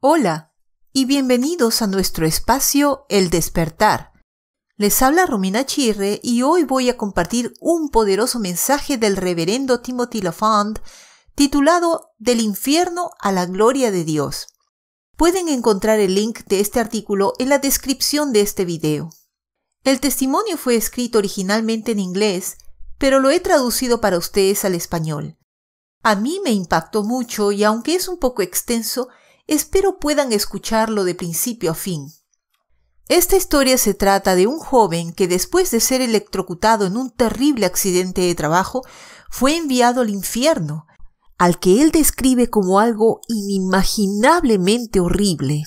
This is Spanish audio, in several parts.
Hola y bienvenidos a nuestro espacio El despertar. Les habla Romina Chirre y hoy voy a compartir un poderoso mensaje del reverendo Timothy Lafond titulado Del infierno a la gloria de Dios. Pueden encontrar el link de este artículo en la descripción de este video. El testimonio fue escrito originalmente en inglés, pero lo he traducido para ustedes al español. A mí me impactó mucho y aunque es un poco extenso, Espero puedan escucharlo de principio a fin. Esta historia se trata de un joven que después de ser electrocutado en un terrible accidente de trabajo, fue enviado al infierno, al que él describe como algo inimaginablemente horrible.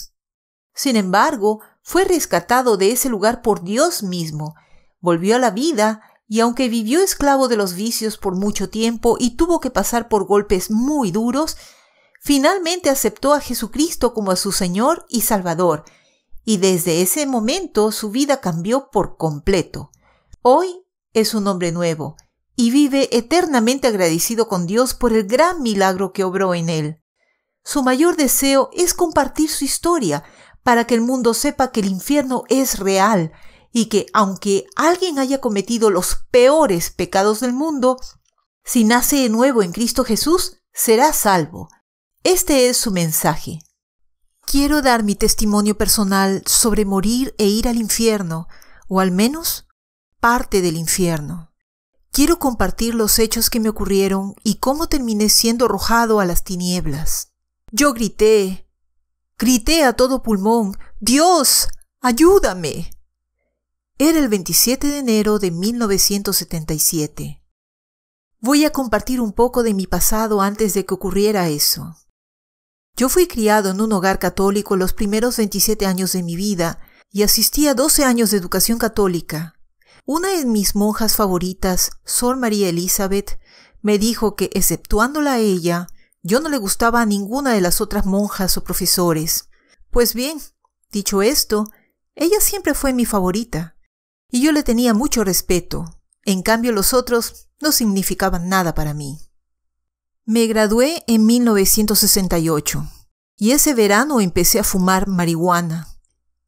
Sin embargo, fue rescatado de ese lugar por Dios mismo, volvió a la vida y aunque vivió esclavo de los vicios por mucho tiempo y tuvo que pasar por golpes muy duros, finalmente aceptó a Jesucristo como a su Señor y Salvador, y desde ese momento su vida cambió por completo. Hoy es un hombre nuevo, y vive eternamente agradecido con Dios por el gran milagro que obró en él. Su mayor deseo es compartir su historia para que el mundo sepa que el infierno es real y que aunque alguien haya cometido los peores pecados del mundo, si nace de nuevo en Cristo Jesús, será salvo. Este es su mensaje. Quiero dar mi testimonio personal sobre morir e ir al infierno, o al menos parte del infierno. Quiero compartir los hechos que me ocurrieron y cómo terminé siendo arrojado a las tinieblas. Yo grité, grité a todo pulmón, Dios, ayúdame. Era el 27 de enero de 1977. Voy a compartir un poco de mi pasado antes de que ocurriera eso. Yo fui criado en un hogar católico los primeros 27 años de mi vida y asistí a 12 años de educación católica. Una de mis monjas favoritas, Sor María Elizabeth, me dijo que, exceptuándola a ella, yo no le gustaba a ninguna de las otras monjas o profesores. Pues bien, dicho esto, ella siempre fue mi favorita, y yo le tenía mucho respeto. En cambio los otros no significaban nada para mí. Me gradué en 1968 y ese verano empecé a fumar marihuana.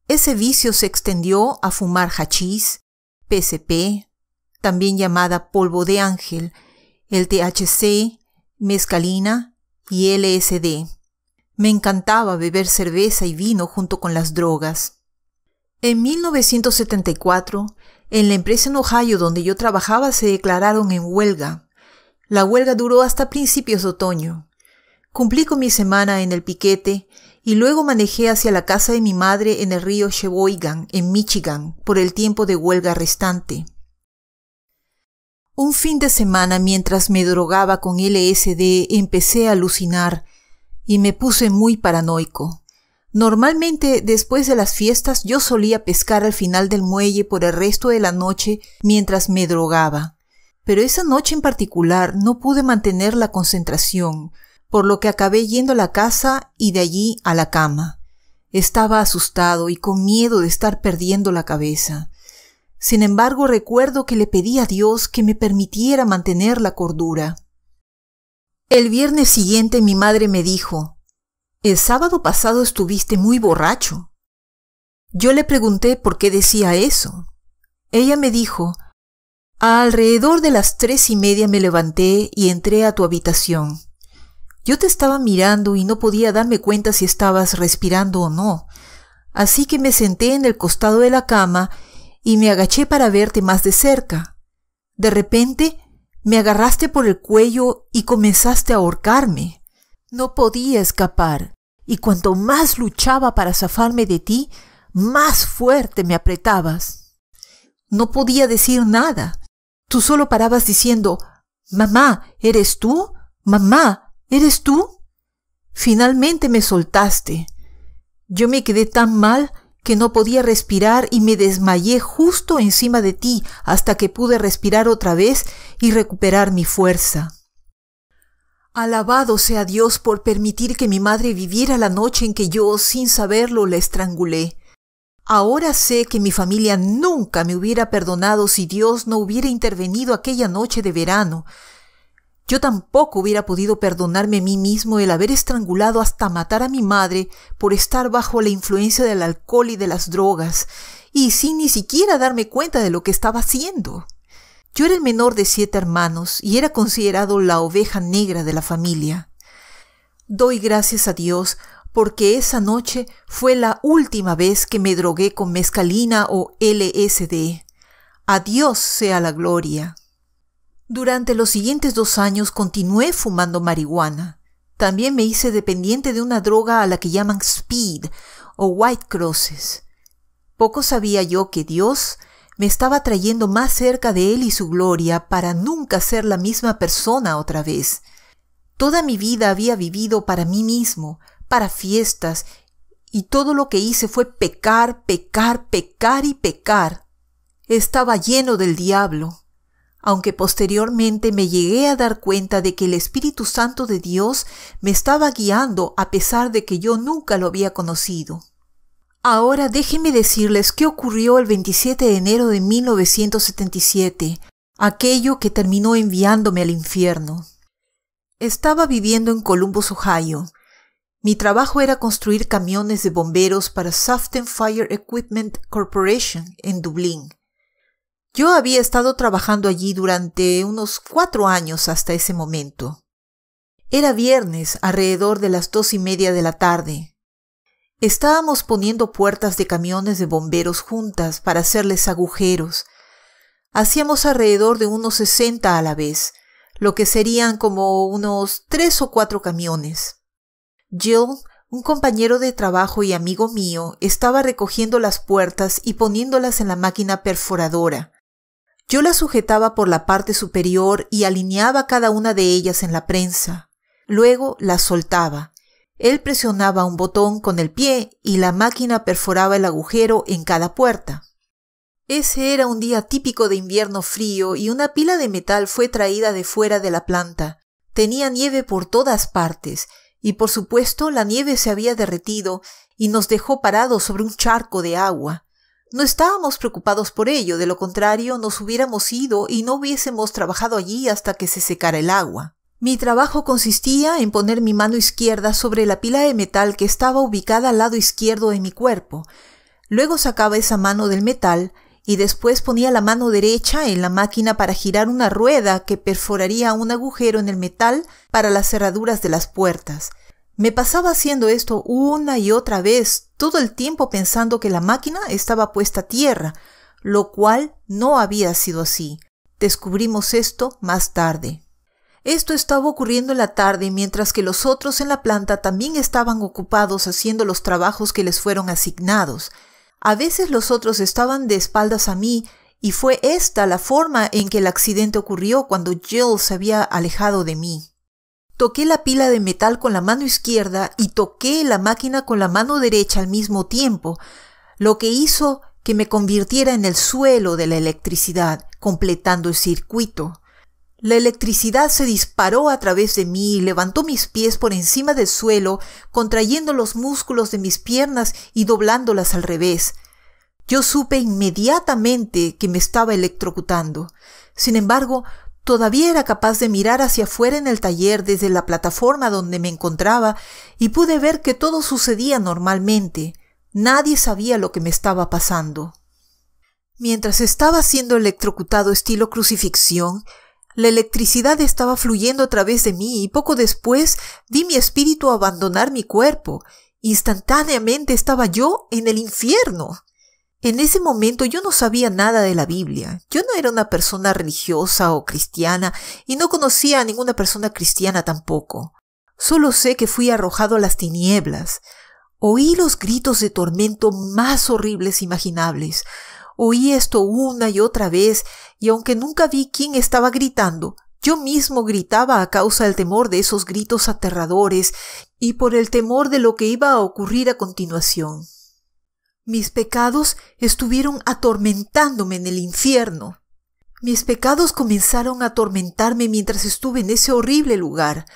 Ese vicio se extendió a fumar hachís, PCP, también llamada polvo de ángel, el THC, mescalina y LSD. Me encantaba beber cerveza y vino junto con las drogas. En 1974, en la empresa en Ohio donde yo trabajaba se declararon en huelga la huelga duró hasta principios de otoño. Cumplí con mi semana en el piquete y luego manejé hacia la casa de mi madre en el río Sheboygan, en Michigan, por el tiempo de huelga restante. Un fin de semana mientras me drogaba con LSD empecé a alucinar y me puse muy paranoico. Normalmente después de las fiestas yo solía pescar al final del muelle por el resto de la noche mientras me drogaba pero esa noche en particular no pude mantener la concentración, por lo que acabé yendo a la casa y de allí a la cama. Estaba asustado y con miedo de estar perdiendo la cabeza. Sin embargo, recuerdo que le pedí a Dios que me permitiera mantener la cordura. El viernes siguiente mi madre me dijo, El sábado pasado estuviste muy borracho. Yo le pregunté por qué decía eso. Ella me dijo, Alrededor de las tres y media me levanté y entré a tu habitación. Yo te estaba mirando y no podía darme cuenta si estabas respirando o no, así que me senté en el costado de la cama y me agaché para verte más de cerca. De repente me agarraste por el cuello y comenzaste a ahorcarme. No podía escapar, y cuanto más luchaba para zafarme de ti, más fuerte me apretabas. No podía decir nada, Tú solo parabas diciendo, Mamá, ¿eres tú? Mamá, ¿eres tú? Finalmente me soltaste. Yo me quedé tan mal que no podía respirar y me desmayé justo encima de ti hasta que pude respirar otra vez y recuperar mi fuerza. Alabado sea Dios por permitir que mi madre viviera la noche en que yo, sin saberlo, la estrangulé. Ahora sé que mi familia nunca me hubiera perdonado si Dios no hubiera intervenido aquella noche de verano. Yo tampoco hubiera podido perdonarme a mí mismo el haber estrangulado hasta matar a mi madre por estar bajo la influencia del alcohol y de las drogas, y sin ni siquiera darme cuenta de lo que estaba haciendo. Yo era el menor de siete hermanos y era considerado la oveja negra de la familia. Doy gracias a Dios porque esa noche fue la última vez que me drogué con mescalina o LSD. ¡Adiós sea la gloria. Durante los siguientes dos años continué fumando marihuana. También me hice dependiente de una droga a la que llaman speed o white crosses. Poco sabía yo que Dios me estaba trayendo más cerca de Él y su gloria para nunca ser la misma persona otra vez. Toda mi vida había vivido para mí mismo, para fiestas y todo lo que hice fue pecar, pecar, pecar y pecar. Estaba lleno del diablo. Aunque posteriormente me llegué a dar cuenta de que el Espíritu Santo de Dios me estaba guiando a pesar de que yo nunca lo había conocido. Ahora déjenme decirles qué ocurrió el 27 de enero de 1977, aquello que terminó enviándome al infierno. Estaba viviendo en Columbus, Ohio, mi trabajo era construir camiones de bomberos para Soften Fire Equipment Corporation en Dublín. Yo había estado trabajando allí durante unos cuatro años hasta ese momento. Era viernes alrededor de las dos y media de la tarde. Estábamos poniendo puertas de camiones de bomberos juntas para hacerles agujeros. Hacíamos alrededor de unos sesenta a la vez, lo que serían como unos tres o cuatro camiones. Jill, un compañero de trabajo y amigo mío, estaba recogiendo las puertas y poniéndolas en la máquina perforadora. Yo las sujetaba por la parte superior y alineaba cada una de ellas en la prensa. Luego las soltaba. Él presionaba un botón con el pie y la máquina perforaba el agujero en cada puerta. Ese era un día típico de invierno frío y una pila de metal fue traída de fuera de la planta. Tenía nieve por todas partes y por supuesto la nieve se había derretido y nos dejó parados sobre un charco de agua. No estábamos preocupados por ello, de lo contrario nos hubiéramos ido y no hubiésemos trabajado allí hasta que se secara el agua. Mi trabajo consistía en poner mi mano izquierda sobre la pila de metal que estaba ubicada al lado izquierdo de mi cuerpo. Luego sacaba esa mano del metal y después ponía la mano derecha en la máquina para girar una rueda que perforaría un agujero en el metal para las cerraduras de las puertas. Me pasaba haciendo esto una y otra vez, todo el tiempo pensando que la máquina estaba puesta a tierra, lo cual no había sido así. Descubrimos esto más tarde. Esto estaba ocurriendo en la tarde mientras que los otros en la planta también estaban ocupados haciendo los trabajos que les fueron asignados. A veces los otros estaban de espaldas a mí y fue esta la forma en que el accidente ocurrió cuando Jill se había alejado de mí. Toqué la pila de metal con la mano izquierda y toqué la máquina con la mano derecha al mismo tiempo, lo que hizo que me convirtiera en el suelo de la electricidad, completando el circuito. La electricidad se disparó a través de mí y levantó mis pies por encima del suelo, contrayendo los músculos de mis piernas y doblándolas al revés. Yo supe inmediatamente que me estaba electrocutando. Sin embargo, todavía era capaz de mirar hacia afuera en el taller desde la plataforma donde me encontraba y pude ver que todo sucedía normalmente. Nadie sabía lo que me estaba pasando. Mientras estaba siendo electrocutado estilo crucifixión, la electricidad estaba fluyendo a través de mí y poco después vi mi espíritu abandonar mi cuerpo. Instantáneamente estaba yo en el infierno. En ese momento yo no sabía nada de la Biblia. Yo no era una persona religiosa o cristiana y no conocía a ninguna persona cristiana tampoco. Solo sé que fui arrojado a las tinieblas. Oí los gritos de tormento más horribles imaginables. Oí esto una y otra vez, y aunque nunca vi quién estaba gritando, yo mismo gritaba a causa del temor de esos gritos aterradores y por el temor de lo que iba a ocurrir a continuación. Mis pecados estuvieron atormentándome en el infierno. Mis pecados comenzaron a atormentarme mientras estuve en ese horrible lugar.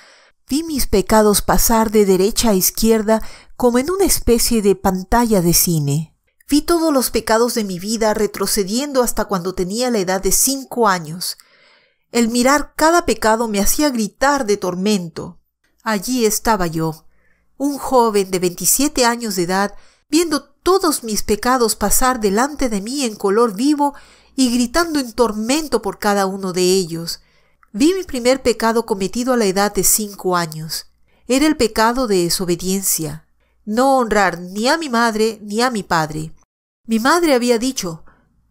Vi mis pecados pasar de derecha a izquierda como en una especie de pantalla de cine. Vi todos los pecados de mi vida retrocediendo hasta cuando tenía la edad de cinco años. El mirar cada pecado me hacía gritar de tormento. Allí estaba yo, un joven de 27 años de edad, viendo todos mis pecados pasar delante de mí en color vivo y gritando en tormento por cada uno de ellos. Vi mi primer pecado cometido a la edad de cinco años. Era el pecado de desobediencia. No honrar ni a mi madre ni a mi padre. Mi madre había dicho,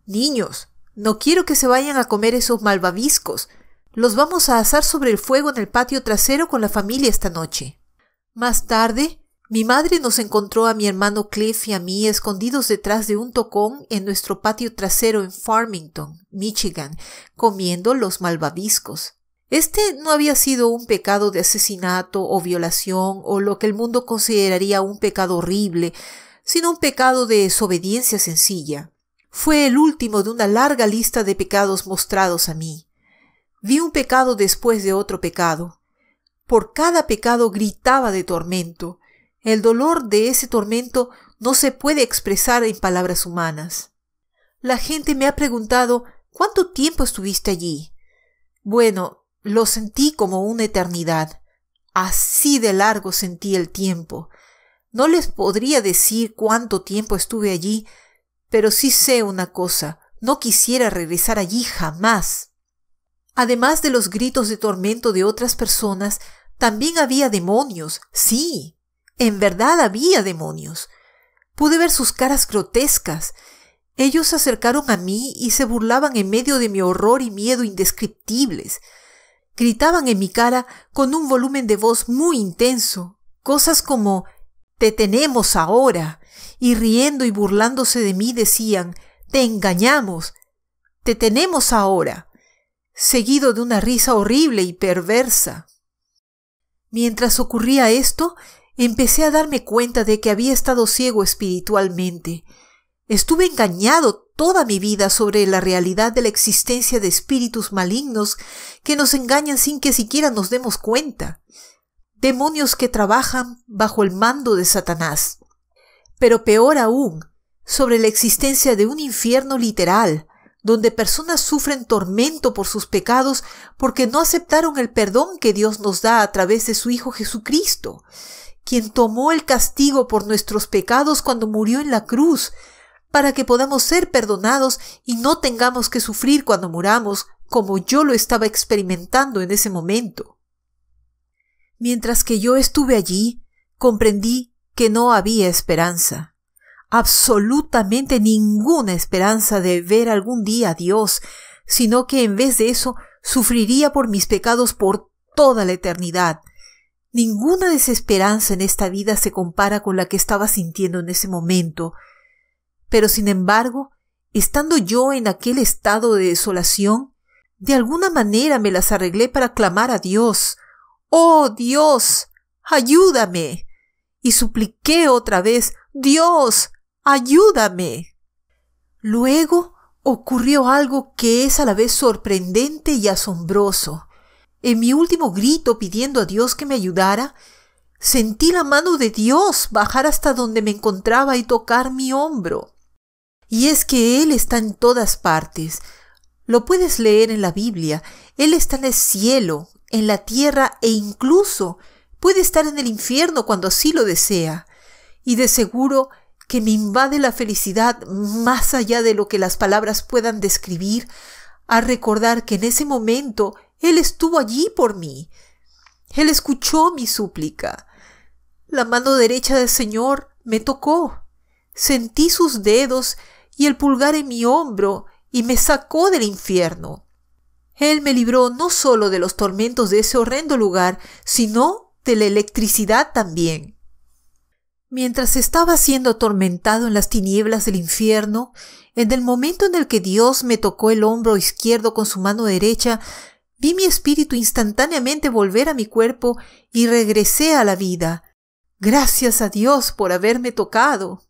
Niños, no quiero que se vayan a comer esos malvaviscos. Los vamos a asar sobre el fuego en el patio trasero con la familia esta noche. Más tarde, mi madre nos encontró a mi hermano Cliff y a mí escondidos detrás de un tocón en nuestro patio trasero en Farmington, Michigan, comiendo los malvaviscos. Este no había sido un pecado de asesinato o violación o lo que el mundo consideraría un pecado horrible, sino un pecado de desobediencia sencilla. Fue el último de una larga lista de pecados mostrados a mí. Vi un pecado después de otro pecado. Por cada pecado gritaba de tormento. El dolor de ese tormento no se puede expresar en palabras humanas. La gente me ha preguntado ¿Cuánto tiempo estuviste allí? Bueno, lo sentí como una eternidad. Así de largo sentí el tiempo. No les podría decir cuánto tiempo estuve allí, pero sí sé una cosa, no quisiera regresar allí jamás. Además de los gritos de tormento de otras personas, también había demonios, sí, en verdad había demonios. Pude ver sus caras grotescas. Ellos se acercaron a mí y se burlaban en medio de mi horror y miedo indescriptibles. Gritaban en mi cara con un volumen de voz muy intenso, cosas como te tenemos ahora. Y riendo y burlándose de mí decían, Te engañamos. Te tenemos ahora. Seguido de una risa horrible y perversa. Mientras ocurría esto, empecé a darme cuenta de que había estado ciego espiritualmente. Estuve engañado toda mi vida sobre la realidad de la existencia de espíritus malignos que nos engañan sin que siquiera nos demos cuenta demonios que trabajan bajo el mando de Satanás. Pero peor aún, sobre la existencia de un infierno literal, donde personas sufren tormento por sus pecados porque no aceptaron el perdón que Dios nos da a través de su Hijo Jesucristo, quien tomó el castigo por nuestros pecados cuando murió en la cruz, para que podamos ser perdonados y no tengamos que sufrir cuando muramos, como yo lo estaba experimentando en ese momento. Mientras que yo estuve allí, comprendí que no había esperanza, absolutamente ninguna esperanza de ver algún día a Dios, sino que en vez de eso sufriría por mis pecados por toda la eternidad. Ninguna desesperanza en esta vida se compara con la que estaba sintiendo en ese momento. Pero sin embargo, estando yo en aquel estado de desolación, de alguna manera me las arreglé para clamar a Dios, Oh Dios, ayúdame. Y supliqué otra vez, Dios, ayúdame. Luego ocurrió algo que es a la vez sorprendente y asombroso. En mi último grito pidiendo a Dios que me ayudara, sentí la mano de Dios bajar hasta donde me encontraba y tocar mi hombro. Y es que Él está en todas partes. Lo puedes leer en la Biblia. Él está en el cielo, en la tierra e incluso puede estar en el infierno cuando así lo desea. Y de seguro que me invade la felicidad más allá de lo que las palabras puedan describir, a recordar que en ese momento Él estuvo allí por mí. Él escuchó mi súplica. La mano derecha del Señor me tocó. Sentí sus dedos y el pulgar en mi hombro y me sacó del infierno. Él me libró no solo de los tormentos de ese horrendo lugar, sino de la electricidad también. Mientras estaba siendo atormentado en las tinieblas del infierno, en el momento en el que Dios me tocó el hombro izquierdo con su mano derecha, vi mi espíritu instantáneamente volver a mi cuerpo y regresé a la vida. Gracias a Dios por haberme tocado.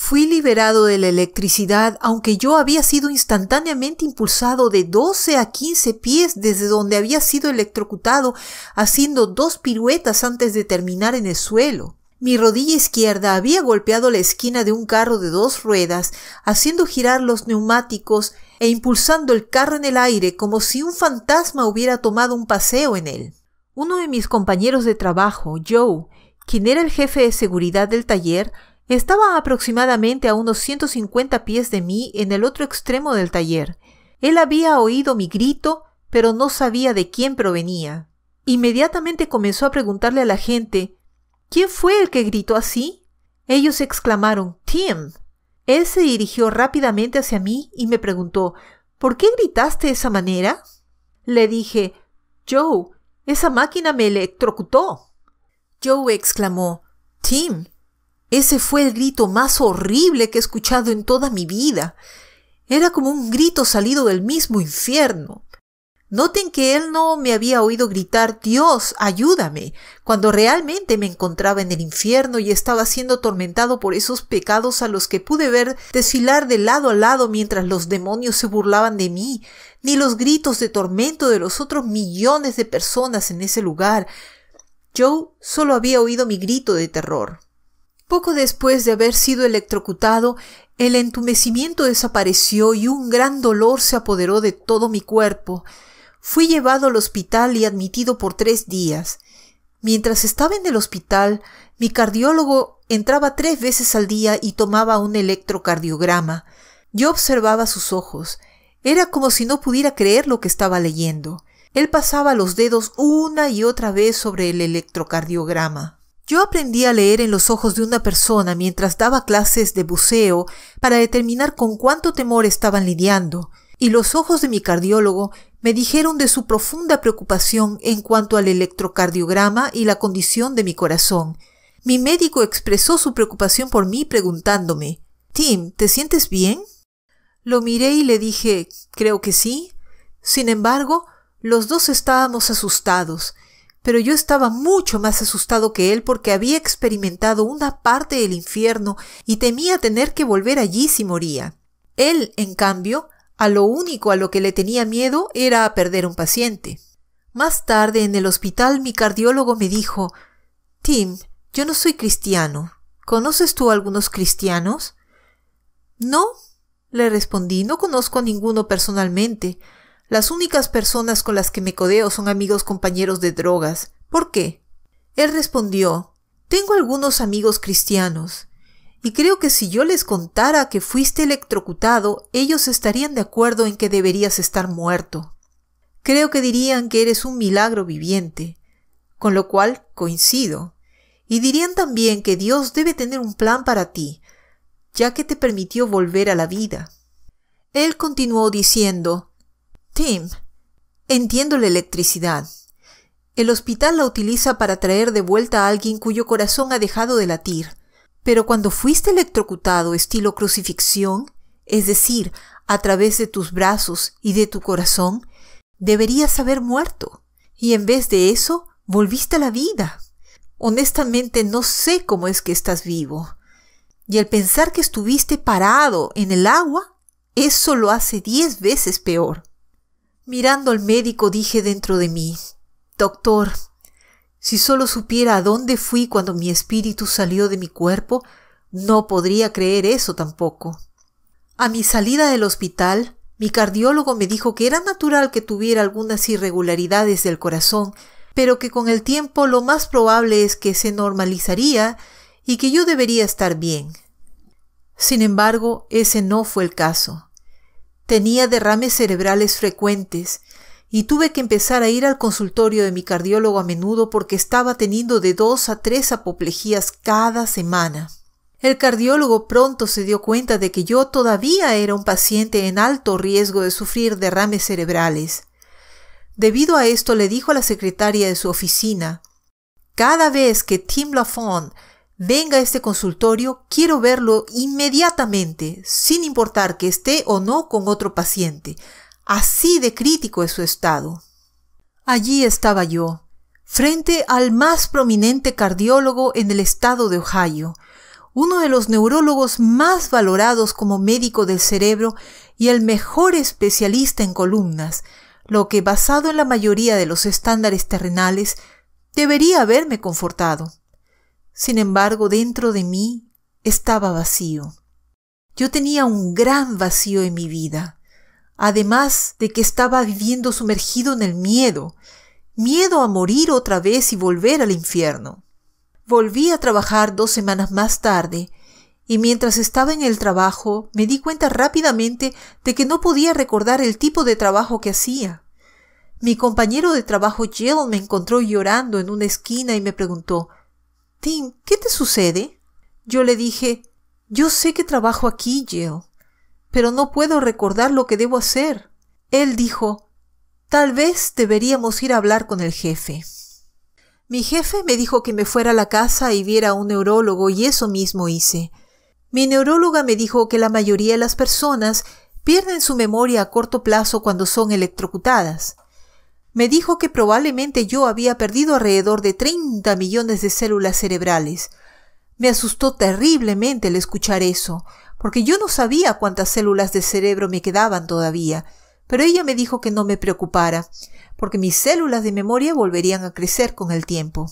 Fui liberado de la electricidad, aunque yo había sido instantáneamente impulsado de 12 a 15 pies desde donde había sido electrocutado, haciendo dos piruetas antes de terminar en el suelo. Mi rodilla izquierda había golpeado la esquina de un carro de dos ruedas, haciendo girar los neumáticos e impulsando el carro en el aire como si un fantasma hubiera tomado un paseo en él. Uno de mis compañeros de trabajo, Joe, quien era el jefe de seguridad del taller, estaba aproximadamente a unos 150 pies de mí en el otro extremo del taller. Él había oído mi grito, pero no sabía de quién provenía. Inmediatamente comenzó a preguntarle a la gente ¿Quién fue el que gritó así? Ellos exclamaron Tim. Él se dirigió rápidamente hacia mí y me preguntó ¿Por qué gritaste de esa manera? Le dije Joe, esa máquina me electrocutó. Joe exclamó Tim, ese fue el grito más horrible que he escuchado en toda mi vida. Era como un grito salido del mismo infierno. Noten que él no me había oído gritar Dios, ayúdame, cuando realmente me encontraba en el infierno y estaba siendo tormentado por esos pecados a los que pude ver desfilar de lado a lado mientras los demonios se burlaban de mí, ni los gritos de tormento de los otros millones de personas en ese lugar. Yo solo había oído mi grito de terror. Poco después de haber sido electrocutado, el entumecimiento desapareció y un gran dolor se apoderó de todo mi cuerpo. Fui llevado al hospital y admitido por tres días. Mientras estaba en el hospital, mi cardiólogo entraba tres veces al día y tomaba un electrocardiograma. Yo observaba sus ojos. Era como si no pudiera creer lo que estaba leyendo. Él pasaba los dedos una y otra vez sobre el electrocardiograma. Yo aprendí a leer en los ojos de una persona mientras daba clases de buceo para determinar con cuánto temor estaban lidiando, y los ojos de mi cardiólogo me dijeron de su profunda preocupación en cuanto al electrocardiograma y la condición de mi corazón. Mi médico expresó su preocupación por mí preguntándome Tim, ¿te sientes bien? Lo miré y le dije creo que sí. Sin embargo, los dos estábamos asustados, pero yo estaba mucho más asustado que él porque había experimentado una parte del infierno y temía tener que volver allí si moría. Él, en cambio, a lo único a lo que le tenía miedo era a perder un paciente. Más tarde en el hospital mi cardiólogo me dijo Tim, yo no soy cristiano. ¿Conoces tú a algunos cristianos? No, le respondí, no conozco a ninguno personalmente. Las únicas personas con las que me codeo son amigos compañeros de drogas. ¿Por qué? Él respondió, tengo algunos amigos cristianos, y creo que si yo les contara que fuiste electrocutado, ellos estarían de acuerdo en que deberías estar muerto. Creo que dirían que eres un milagro viviente, con lo cual coincido. Y dirían también que Dios debe tener un plan para ti, ya que te permitió volver a la vida. Él continuó diciendo, Tim, entiendo la electricidad. El hospital la utiliza para traer de vuelta a alguien cuyo corazón ha dejado de latir. Pero cuando fuiste electrocutado estilo crucifixión, es decir, a través de tus brazos y de tu corazón, deberías haber muerto. Y en vez de eso, volviste a la vida. Honestamente no sé cómo es que estás vivo. Y el pensar que estuviste parado en el agua, eso lo hace diez veces peor. Mirando al médico dije dentro de mí, Doctor, si solo supiera a dónde fui cuando mi espíritu salió de mi cuerpo, no podría creer eso tampoco. A mi salida del hospital, mi cardiólogo me dijo que era natural que tuviera algunas irregularidades del corazón, pero que con el tiempo lo más probable es que se normalizaría y que yo debería estar bien. Sin embargo, ese no fue el caso. Tenía derrames cerebrales frecuentes y tuve que empezar a ir al consultorio de mi cardiólogo a menudo porque estaba teniendo de dos a tres apoplejías cada semana. El cardiólogo pronto se dio cuenta de que yo todavía era un paciente en alto riesgo de sufrir derrames cerebrales. Debido a esto le dijo a la secretaria de su oficina, cada vez que Tim LaFont. Venga a este consultorio, quiero verlo inmediatamente, sin importar que esté o no con otro paciente. Así de crítico es su estado. Allí estaba yo, frente al más prominente cardiólogo en el estado de Ohio, uno de los neurólogos más valorados como médico del cerebro y el mejor especialista en columnas, lo que basado en la mayoría de los estándares terrenales debería haberme confortado. Sin embargo, dentro de mí estaba vacío. Yo tenía un gran vacío en mi vida, además de que estaba viviendo sumergido en el miedo, miedo a morir otra vez y volver al infierno. Volví a trabajar dos semanas más tarde, y mientras estaba en el trabajo me di cuenta rápidamente de que no podía recordar el tipo de trabajo que hacía. Mi compañero de trabajo Jill me encontró llorando en una esquina y me preguntó Tim, ¿qué te sucede? Yo le dije, yo sé que trabajo aquí, Jill, pero no puedo recordar lo que debo hacer. Él dijo, tal vez deberíamos ir a hablar con el jefe. Mi jefe me dijo que me fuera a la casa y viera a un neurólogo y eso mismo hice. Mi neuróloga me dijo que la mayoría de las personas pierden su memoria a corto plazo cuando son electrocutadas. Me dijo que probablemente yo había perdido alrededor de 30 millones de células cerebrales. Me asustó terriblemente el escuchar eso, porque yo no sabía cuántas células de cerebro me quedaban todavía, pero ella me dijo que no me preocupara, porque mis células de memoria volverían a crecer con el tiempo.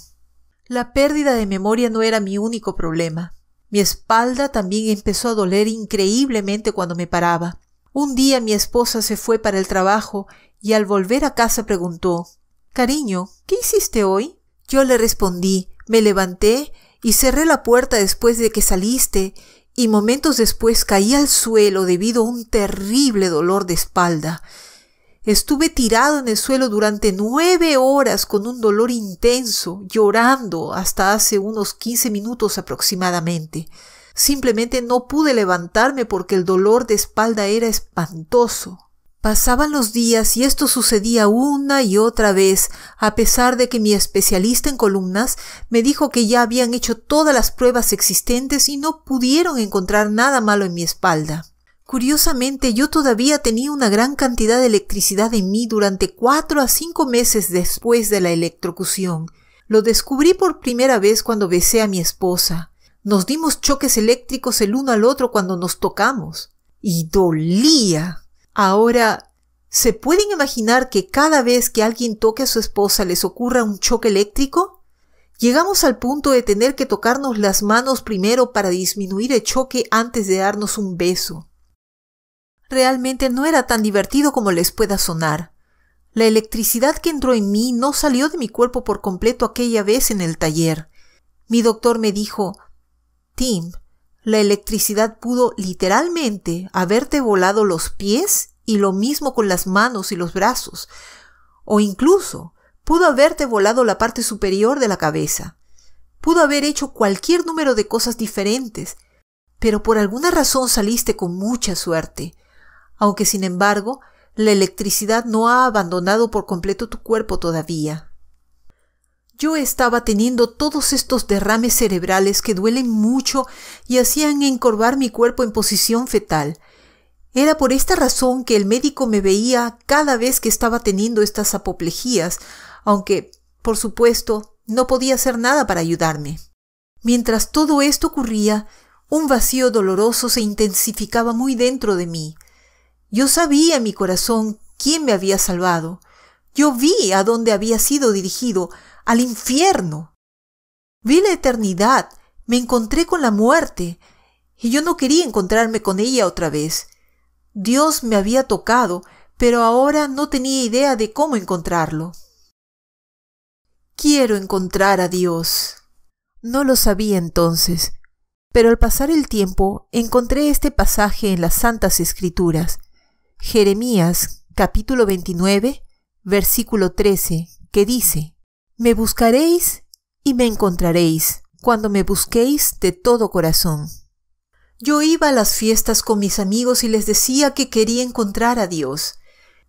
La pérdida de memoria no era mi único problema. Mi espalda también empezó a doler increíblemente cuando me paraba. Un día mi esposa se fue para el trabajo y al volver a casa preguntó Cariño, ¿qué hiciste hoy? Yo le respondí me levanté y cerré la puerta después de que saliste, y momentos después caí al suelo debido a un terrible dolor de espalda. Estuve tirado en el suelo durante nueve horas con un dolor intenso, llorando hasta hace unos quince minutos aproximadamente. Simplemente no pude levantarme porque el dolor de espalda era espantoso. Pasaban los días y esto sucedía una y otra vez, a pesar de que mi especialista en columnas me dijo que ya habían hecho todas las pruebas existentes y no pudieron encontrar nada malo en mi espalda. Curiosamente, yo todavía tenía una gran cantidad de electricidad en mí durante cuatro a cinco meses después de la electrocución. Lo descubrí por primera vez cuando besé a mi esposa. Nos dimos choques eléctricos el uno al otro cuando nos tocamos. Y dolía. Ahora, ¿se pueden imaginar que cada vez que alguien toque a su esposa les ocurra un choque eléctrico? Llegamos al punto de tener que tocarnos las manos primero para disminuir el choque antes de darnos un beso. Realmente no era tan divertido como les pueda sonar. La electricidad que entró en mí no salió de mi cuerpo por completo aquella vez en el taller. Mi doctor me dijo, Tim, la electricidad pudo literalmente haberte volado los pies y lo mismo con las manos y los brazos, o incluso pudo haberte volado la parte superior de la cabeza. Pudo haber hecho cualquier número de cosas diferentes, pero por alguna razón saliste con mucha suerte, aunque sin embargo la electricidad no ha abandonado por completo tu cuerpo todavía. Yo estaba teniendo todos estos derrames cerebrales que duelen mucho y hacían encorvar mi cuerpo en posición fetal. Era por esta razón que el médico me veía cada vez que estaba teniendo estas apoplejías, aunque, por supuesto, no podía hacer nada para ayudarme. Mientras todo esto ocurría, un vacío doloroso se intensificaba muy dentro de mí. Yo sabía en mi corazón quién me había salvado. Yo vi a dónde había sido dirigido, al infierno. Vi la eternidad, me encontré con la muerte, y yo no quería encontrarme con ella otra vez. Dios me había tocado, pero ahora no tenía idea de cómo encontrarlo. Quiero encontrar a Dios. No lo sabía entonces, pero al pasar el tiempo encontré este pasaje en las Santas Escrituras. Jeremías capítulo 29, versículo 13, que dice, me buscaréis y me encontraréis cuando me busquéis de todo corazón. Yo iba a las fiestas con mis amigos y les decía que quería encontrar a Dios.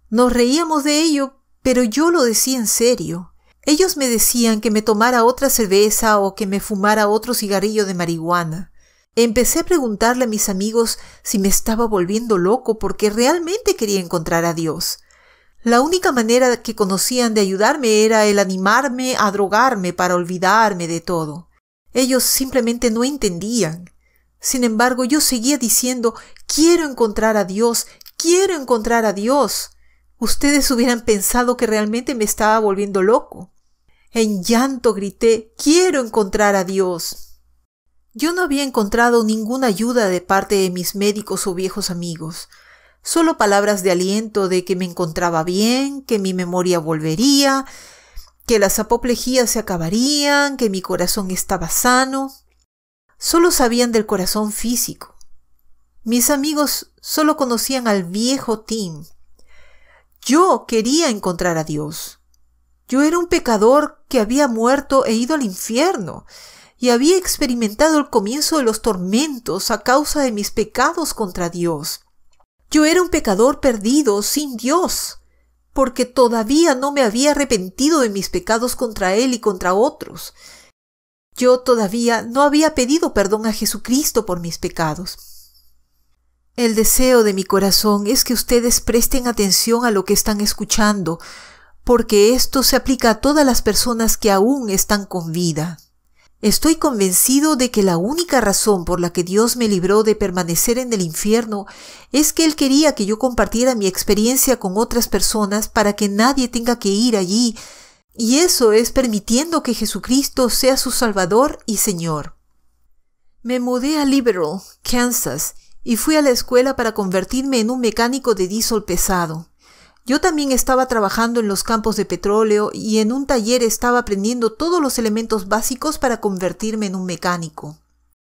Nos reíamos de ello, pero yo lo decía en serio. Ellos me decían que me tomara otra cerveza o que me fumara otro cigarrillo de marihuana. Empecé a preguntarle a mis amigos si me estaba volviendo loco porque realmente quería encontrar a Dios. La única manera que conocían de ayudarme era el animarme a drogarme para olvidarme de todo. Ellos simplemente no entendían. Sin embargo, yo seguía diciendo, quiero encontrar a Dios, quiero encontrar a Dios. Ustedes hubieran pensado que realmente me estaba volviendo loco. En llanto grité, quiero encontrar a Dios. Yo no había encontrado ninguna ayuda de parte de mis médicos o viejos amigos solo palabras de aliento de que me encontraba bien, que mi memoria volvería, que las apoplejías se acabarían, que mi corazón estaba sano. Solo sabían del corazón físico. Mis amigos solo conocían al viejo Tim. Yo quería encontrar a Dios. Yo era un pecador que había muerto e ido al infierno y había experimentado el comienzo de los tormentos a causa de mis pecados contra Dios. Yo era un pecador perdido, sin Dios, porque todavía no me había arrepentido de mis pecados contra Él y contra otros. Yo todavía no había pedido perdón a Jesucristo por mis pecados. El deseo de mi corazón es que ustedes presten atención a lo que están escuchando, porque esto se aplica a todas las personas que aún están con vida. Estoy convencido de que la única razón por la que Dios me libró de permanecer en el infierno es que Él quería que yo compartiera mi experiencia con otras personas para que nadie tenga que ir allí, y eso es permitiendo que Jesucristo sea su Salvador y Señor. Me mudé a Liberal, Kansas, y fui a la escuela para convertirme en un mecánico de diésel pesado. Yo también estaba trabajando en los campos de petróleo y en un taller estaba aprendiendo todos los elementos básicos para convertirme en un mecánico.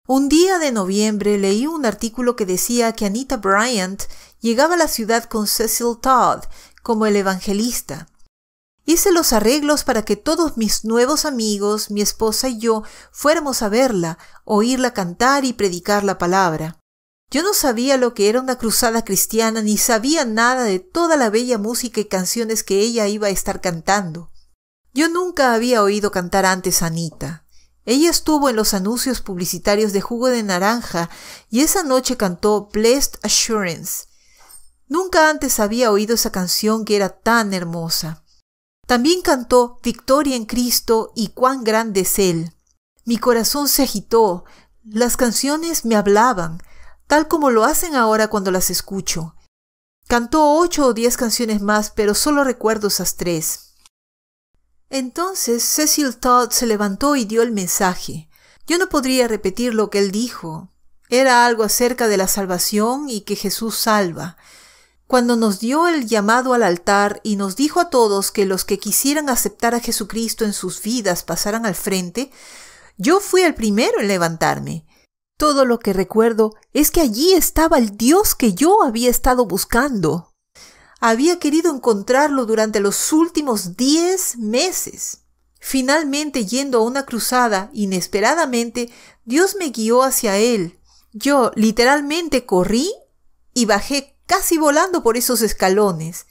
Un día de noviembre leí un artículo que decía que Anita Bryant llegaba a la ciudad con Cecil Todd como el evangelista. Hice los arreglos para que todos mis nuevos amigos, mi esposa y yo fuéramos a verla, oírla cantar y predicar la palabra. Yo no sabía lo que era una cruzada cristiana, ni sabía nada de toda la bella música y canciones que ella iba a estar cantando. Yo nunca había oído cantar antes a Anita. Ella estuvo en los anuncios publicitarios de jugo de naranja y esa noche cantó Blessed Assurance. Nunca antes había oído esa canción que era tan hermosa. También cantó Victoria en Cristo y Cuán grande es Él. Mi corazón se agitó, las canciones me hablaban, tal como lo hacen ahora cuando las escucho. Cantó ocho o diez canciones más, pero solo recuerdo esas tres. Entonces Cecil Todd se levantó y dio el mensaje. Yo no podría repetir lo que él dijo. Era algo acerca de la salvación y que Jesús salva. Cuando nos dio el llamado al altar y nos dijo a todos que los que quisieran aceptar a Jesucristo en sus vidas pasaran al frente, yo fui el primero en levantarme. Todo lo que recuerdo es que allí estaba el Dios que yo había estado buscando. Había querido encontrarlo durante los últimos diez meses. Finalmente, yendo a una cruzada, inesperadamente, Dios me guió hacia él. Yo literalmente corrí y bajé casi volando por esos escalones.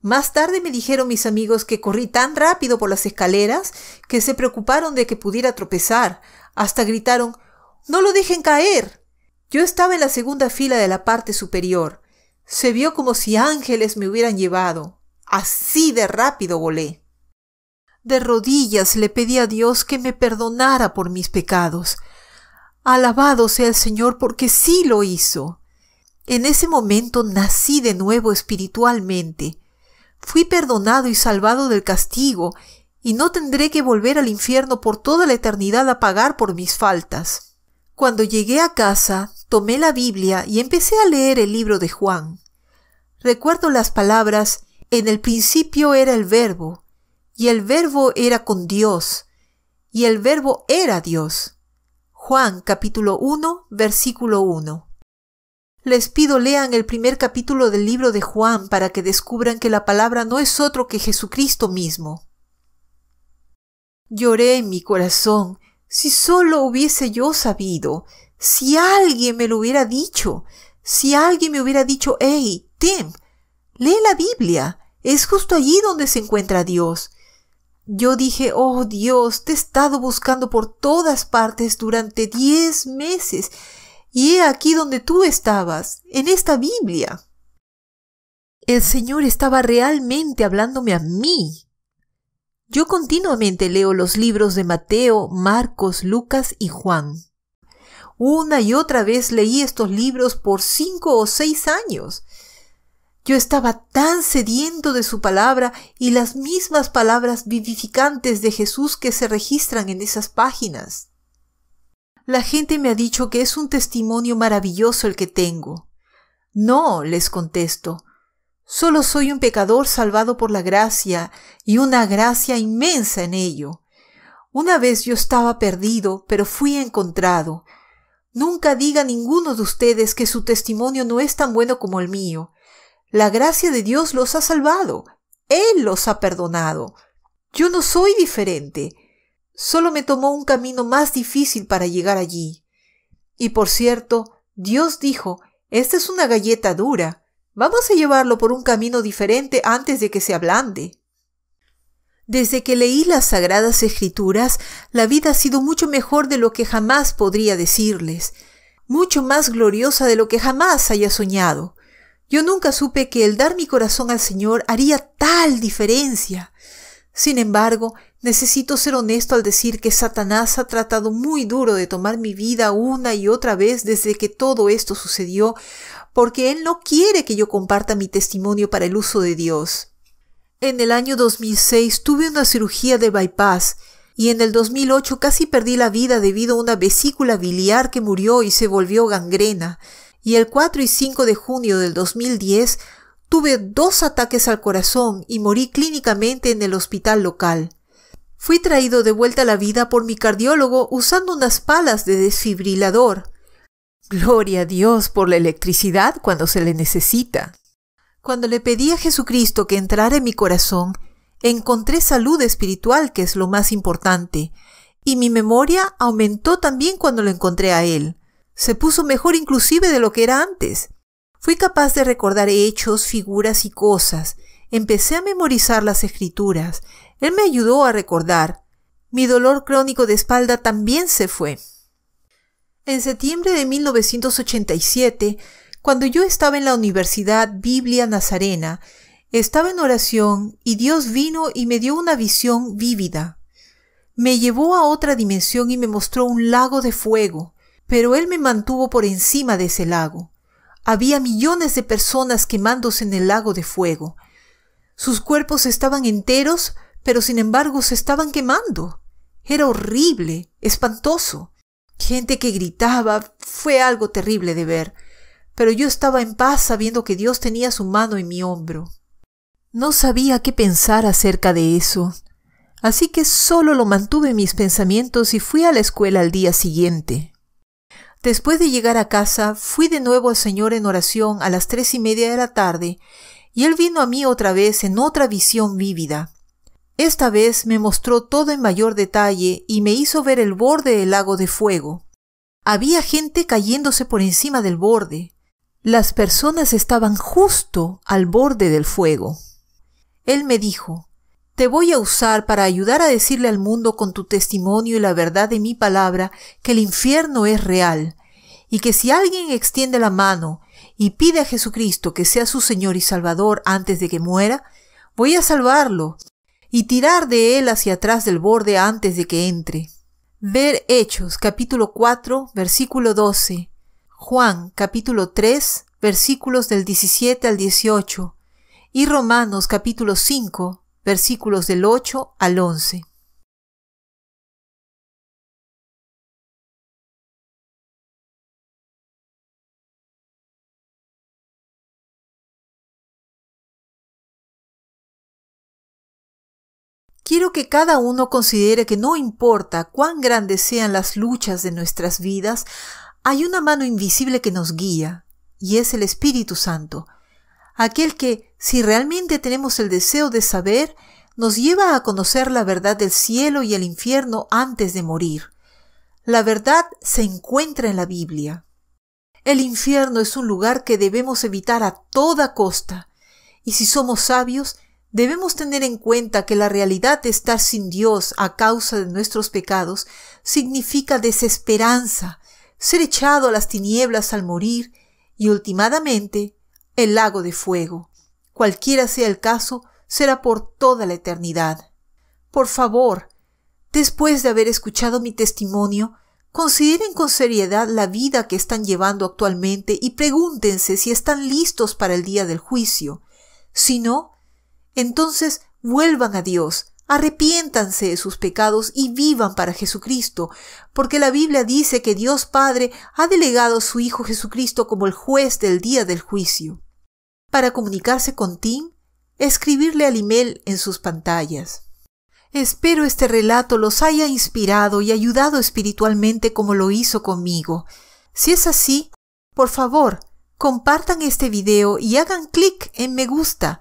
Más tarde me dijeron mis amigos que corrí tan rápido por las escaleras que se preocuparon de que pudiera tropezar. Hasta gritaron no lo dejen caer. Yo estaba en la segunda fila de la parte superior. Se vio como si ángeles me hubieran llevado. Así de rápido volé. De rodillas le pedí a Dios que me perdonara por mis pecados. Alabado sea el Señor porque sí lo hizo. En ese momento nací de nuevo espiritualmente. Fui perdonado y salvado del castigo, y no tendré que volver al infierno por toda la eternidad a pagar por mis faltas. Cuando llegué a casa, tomé la Biblia y empecé a leer el libro de Juan. Recuerdo las palabras En el principio era el verbo, y el verbo era con Dios, y el verbo era Dios. Juan capítulo 1, versículo 1. Les pido lean el primer capítulo del libro de Juan para que descubran que la palabra no es otro que Jesucristo mismo. Lloré en mi corazón si solo hubiese yo sabido, si alguien me lo hubiera dicho, si alguien me hubiera dicho, hey, Tim, lee la Biblia, es justo allí donde se encuentra Dios. Yo dije, oh Dios, te he estado buscando por todas partes durante diez meses, y he aquí donde tú estabas, en esta Biblia. El Señor estaba realmente hablándome a mí. Yo continuamente leo los libros de Mateo, Marcos, Lucas y Juan. Una y otra vez leí estos libros por cinco o seis años. Yo estaba tan sediento de su palabra y las mismas palabras vivificantes de Jesús que se registran en esas páginas. La gente me ha dicho que es un testimonio maravilloso el que tengo. No, les contesto, Solo soy un pecador salvado por la gracia y una gracia inmensa en ello. Una vez yo estaba perdido, pero fui encontrado. Nunca diga ninguno de ustedes que su testimonio no es tan bueno como el mío. La gracia de Dios los ha salvado. Él los ha perdonado. Yo no soy diferente. Solo me tomó un camino más difícil para llegar allí. Y por cierto, Dios dijo, esta es una galleta dura. Vamos a llevarlo por un camino diferente antes de que se ablande. Desde que leí las Sagradas Escrituras, la vida ha sido mucho mejor de lo que jamás podría decirles, mucho más gloriosa de lo que jamás haya soñado. Yo nunca supe que el dar mi corazón al Señor haría tal diferencia. Sin embargo, Necesito ser honesto al decir que Satanás ha tratado muy duro de tomar mi vida una y otra vez desde que todo esto sucedió, porque él no quiere que yo comparta mi testimonio para el uso de Dios. En el año 2006 tuve una cirugía de bypass y en el 2008 casi perdí la vida debido a una vesícula biliar que murió y se volvió gangrena. Y el 4 y 5 de junio del 2010 tuve dos ataques al corazón y morí clínicamente en el hospital local. Fui traído de vuelta a la vida por mi cardiólogo usando unas palas de desfibrilador. Gloria a Dios por la electricidad cuando se le necesita. Cuando le pedí a Jesucristo que entrara en mi corazón, encontré salud espiritual, que es lo más importante, y mi memoria aumentó también cuando lo encontré a Él. Se puso mejor inclusive de lo que era antes. Fui capaz de recordar hechos, figuras y cosas. Empecé a memorizar las escrituras, él me ayudó a recordar. Mi dolor crónico de espalda también se fue. En septiembre de 1987, cuando yo estaba en la Universidad Biblia Nazarena, estaba en oración y Dios vino y me dio una visión vívida. Me llevó a otra dimensión y me mostró un lago de fuego, pero Él me mantuvo por encima de ese lago. Había millones de personas quemándose en el lago de fuego. Sus cuerpos estaban enteros, pero sin embargo se estaban quemando. Era horrible, espantoso. Gente que gritaba, fue algo terrible de ver, pero yo estaba en paz sabiendo que Dios tenía su mano en mi hombro. No sabía qué pensar acerca de eso, así que solo lo mantuve en mis pensamientos y fui a la escuela al día siguiente. Después de llegar a casa, fui de nuevo al Señor en oración a las tres y media de la tarde, y Él vino a mí otra vez en otra visión vívida. Esta vez me mostró todo en mayor detalle y me hizo ver el borde del lago de fuego. Había gente cayéndose por encima del borde. Las personas estaban justo al borde del fuego. Él me dijo, te voy a usar para ayudar a decirle al mundo con tu testimonio y la verdad de mi palabra que el infierno es real, y que si alguien extiende la mano y pide a Jesucristo que sea su Señor y Salvador antes de que muera, voy a salvarlo y tirar de él hacia atrás del borde antes de que entre. Ver Hechos capítulo 4 versículo 12, Juan capítulo 3 versículos del 17 al 18 y Romanos capítulo 5 versículos del 8 al 11. Quiero que cada uno considere que no importa cuán grandes sean las luchas de nuestras vidas, hay una mano invisible que nos guía, y es el Espíritu Santo, aquel que, si realmente tenemos el deseo de saber, nos lleva a conocer la verdad del cielo y el infierno antes de morir. La verdad se encuentra en la Biblia. El infierno es un lugar que debemos evitar a toda costa, y si somos sabios, Debemos tener en cuenta que la realidad de estar sin Dios a causa de nuestros pecados significa desesperanza, ser echado a las tinieblas al morir y ultimadamente, el lago de fuego. Cualquiera sea el caso, será por toda la eternidad. Por favor, después de haber escuchado mi testimonio, consideren con seriedad la vida que están llevando actualmente y pregúntense si están listos para el día del juicio. Si no, entonces vuelvan a Dios, arrepiéntanse de sus pecados y vivan para Jesucristo, porque la Biblia dice que Dios Padre ha delegado a su Hijo Jesucristo como el juez del día del juicio. Para comunicarse con Tim, escribirle al email en sus pantallas. Espero este relato los haya inspirado y ayudado espiritualmente como lo hizo conmigo. Si es así, por favor, compartan este video y hagan clic en me gusta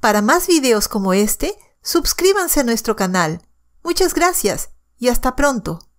para más videos como este, suscríbanse a nuestro canal. Muchas gracias y hasta pronto.